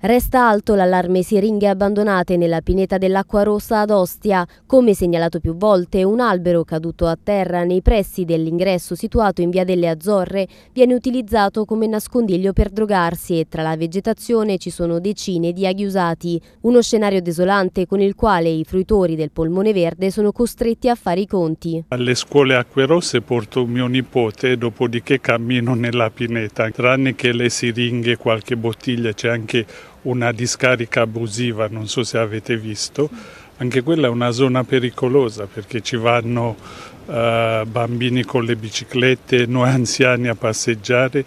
Resta alto l'allarme siringhe abbandonate nella pineta dell'acqua rossa ad Ostia. Come segnalato più volte, un albero caduto a terra nei pressi dell'ingresso situato in via delle Azzorre viene utilizzato come nascondiglio per drogarsi e tra la vegetazione ci sono decine di aghi usati. Uno scenario desolante con il quale i fruitori del polmone verde sono costretti a fare i conti. Alle scuole acque rosse porto mio nipote, dopodiché cammino nella pineta. Tranne che le siringhe, qualche bottiglia, c'è anche una discarica abusiva, non so se avete visto, anche quella è una zona pericolosa perché ci vanno eh, bambini con le biciclette, noi anziani a passeggiare,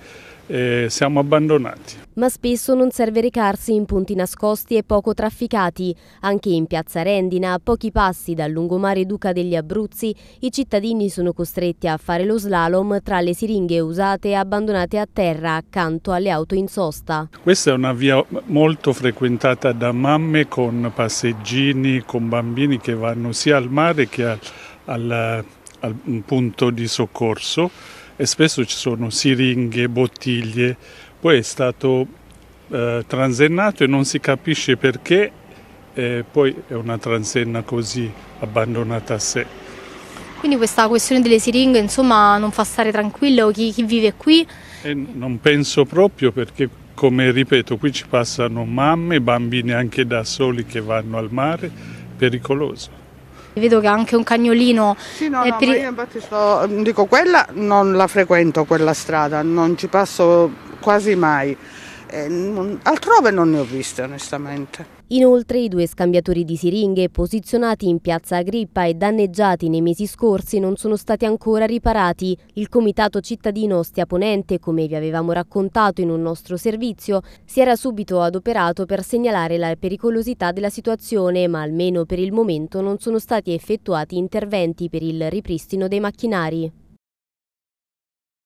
eh, siamo abbandonati ma spesso non serve recarsi in punti nascosti e poco trafficati. Anche in piazza Rendina, a pochi passi dal lungomare Duca degli Abruzzi, i cittadini sono costretti a fare lo slalom tra le siringhe usate e abbandonate a terra accanto alle auto in sosta. Questa è una via molto frequentata da mamme con passeggini, con bambini che vanno sia al mare che al, al, al punto di soccorso e spesso ci sono siringhe, bottiglie. Poi è stato eh, transennato e non si capisce perché e eh, poi è una transenna così abbandonata a sé. Quindi questa questione delle siringhe insomma non fa stare tranquillo chi, chi vive qui? E non penso proprio perché come ripeto qui ci passano mamme, bambini anche da soli che vanno al mare, pericoloso. Vedo che anche un cagnolino. Sì, no, no per... io infatti sto, dico quella non la frequento quella strada, non ci passo quasi mai eh, altrove non ne ho viste onestamente. Inoltre i due scambiatori di siringhe posizionati in piazza Agrippa e danneggiati nei mesi scorsi non sono stati ancora riparati. Il comitato cittadino Ostia Ponente, come vi avevamo raccontato in un nostro servizio, si era subito adoperato per segnalare la pericolosità della situazione, ma almeno per il momento non sono stati effettuati interventi per il ripristino dei macchinari.